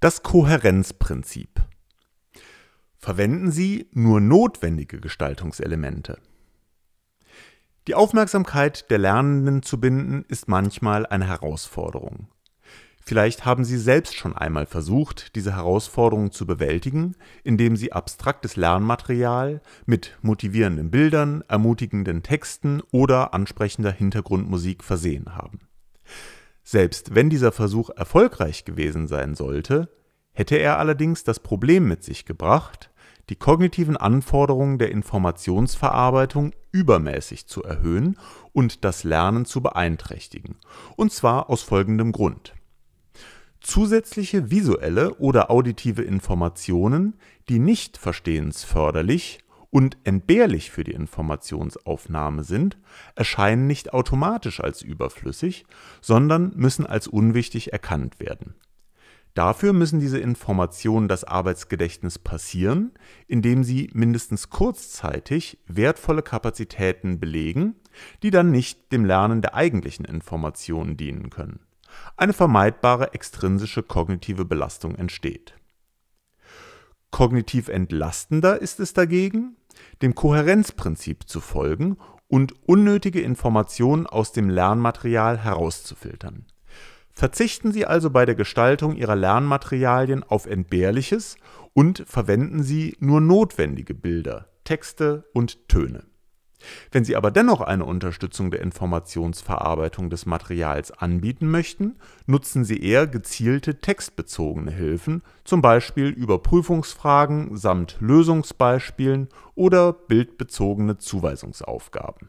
Das Kohärenzprinzip. Verwenden Sie nur notwendige Gestaltungselemente. Die Aufmerksamkeit der Lernenden zu binden ist manchmal eine Herausforderung. Vielleicht haben Sie selbst schon einmal versucht, diese Herausforderung zu bewältigen, indem Sie abstraktes Lernmaterial mit motivierenden Bildern, ermutigenden Texten oder ansprechender Hintergrundmusik versehen haben. Selbst wenn dieser Versuch erfolgreich gewesen sein sollte, hätte er allerdings das Problem mit sich gebracht, die kognitiven Anforderungen der Informationsverarbeitung übermäßig zu erhöhen und das Lernen zu beeinträchtigen, und zwar aus folgendem Grund. Zusätzliche visuelle oder auditive Informationen, die nicht verstehensförderlich und entbehrlich für die Informationsaufnahme sind, erscheinen nicht automatisch als überflüssig, sondern müssen als unwichtig erkannt werden. Dafür müssen diese Informationen das Arbeitsgedächtnis passieren, indem sie mindestens kurzzeitig wertvolle Kapazitäten belegen, die dann nicht dem Lernen der eigentlichen Informationen dienen können. Eine vermeidbare extrinsische kognitive Belastung entsteht. Kognitiv entlastender ist es dagegen, dem Kohärenzprinzip zu folgen und unnötige Informationen aus dem Lernmaterial herauszufiltern. Verzichten Sie also bei der Gestaltung Ihrer Lernmaterialien auf Entbehrliches und verwenden Sie nur notwendige Bilder, Texte und Töne. Wenn Sie aber dennoch eine Unterstützung der Informationsverarbeitung des Materials anbieten möchten, nutzen Sie eher gezielte textbezogene Hilfen, zum Beispiel Überprüfungsfragen samt Lösungsbeispielen oder bildbezogene Zuweisungsaufgaben